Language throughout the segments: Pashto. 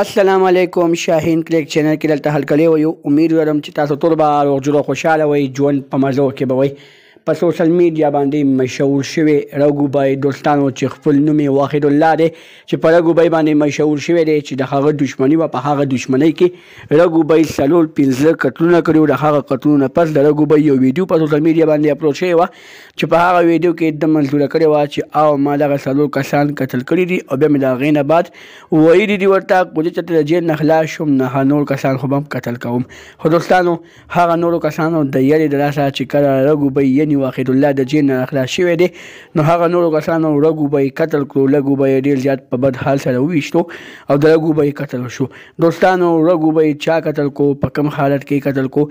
السلام علیکم شاهین کلیک چینل کې دلته حل کړی وي امید لرم چې تاسو ټول به روغ جوړ خوشاله وئ ژوند په مزو کې به وئ په سوشل میډیا باندې مشهور شوی رګوبای دوستانو چې خپل نوم واحد الله دی چې په رګوبای باندې مشهور شوی دی چې د هغه دشمنی و په هغه دشمنی کې رګوبای سلول پنځله قتلونه کړو د هغه قتلونه پس د رګوبای یو ویډیو په سوشل میډیا باندې اپلوډ شوی و چې په هغه ویډیو کې د منځوره کړی و چې او ما دغه سلول کسان قتل کړی دي او بیا مې د غې نه بعد وایي دي ورته کوجه چې د جیل نه خلاص شوم نه نور کسان خو هم قتل کوم خو دوستانو هغه نور کسانو د یری دراسه چې کړه رګوبای یې واحد الله د جین اخلاص شوی دی نو هغه نورو کسانو رګو به قتل کړو لګو به ډیر زیات په بد حال سره وویشتو او د رګو به قتل شو دوستانو رګو به چا قتل کو په کم حالت کې قتل کو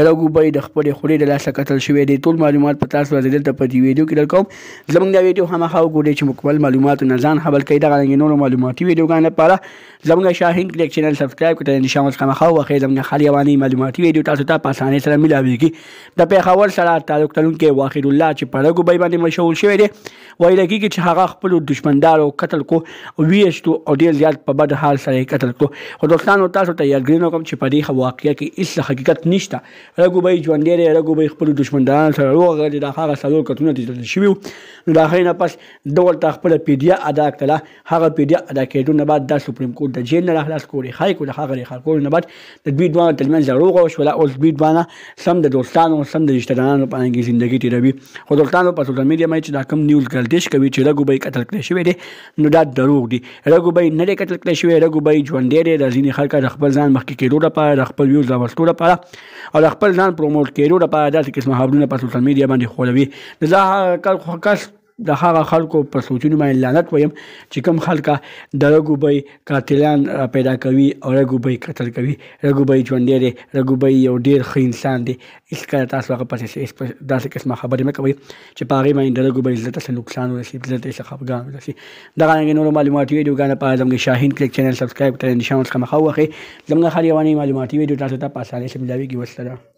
د رګو به د خپل خوري د لاسه قتل شوی دی ټول معلومات په تاسو باندې دلته په دی ویډیو کې درکوم زمونږ دا ویډیو هم هغه ګورئ چې مکمل معلومات نه ځان خبر کړئ دا غوښتنې نورو معلوماتي ویډیوګانو لپاره زمونږ شاهین کلیک چینل سبسکرایب کړئ ان شاء الله څنګه خو واخې زمونږ خالي وانی معلوماتي ویډیو تاسو ته په اسانۍ سره ملاويږي د پیښور سره تعلق تلونکي واخر الله چې په رګو بای باندې مشغول شوی دی وایي لکه چې هغه خپل دشمندارو قتل کو ویشتو او ډیر زیات په بد حال سره قتل کو خو دوستانو تاسو ته یادګرینو کوم چې په دې واقعیا کې هیڅ حقیقت نشته رګو بای ژوند دی رګو بای خپل دشمندانو سره روغ دی دا هغه سلور کتونه دي شوی نو دا خیره پس دول ته خپل پیډیا ادا کړه هغه پیډیا ادا کېدو نه بعد د سپریم کورټ د جیل نه خلاص کوړي خای کو د هغه خلکو نه بعد د دوی دوه تلمن زروغه شولا او دوی دوه سم د دوستانو سم د رشتہ دارانو په انګي ژوند جګړې تیروي خو دلته نو په سوشل میډیا مې چې دا کم نیوز ګردش کوي چې رګوبې قتل کړی شوی دی نو دا دروغ دی رګوبې نه دی قتل کړی شوی رګوبې ژوندې دی د ځینې خلکو د خپل ځان مخکې کېدو لپاره د خپل ویوز راوستلو لپاره او د خپل ځان پروموټ کېدو لپاره داسې قسمه خبرونه په سوشل میډیا باندې خولوي دا کار خو کس د هغه خلکو په سوچونو باندې لعنت ویم چې کوم خلک د رګوبي قاتلان پیدا کوي او رګوبي قتل کوي رګوبي ژوند دی رګوبي یو ډیر ښه انسان دی اسکه تاسو هغه پسې داسې قسمه خبرې مې کوي چې پاره باندې د رګوبي عزت ته نقصان ورسي عزت ته خفګان ورسي دا غانګ نور معلوماتي ویډیوګانه په زموږ شاهین کلیک چینل سبسکرایب کړئ نشان څخه مخاوخه زموږ خالي وانی معلوماتي ویډیو تاسو ته په اسانه سره ملاويږي والسلام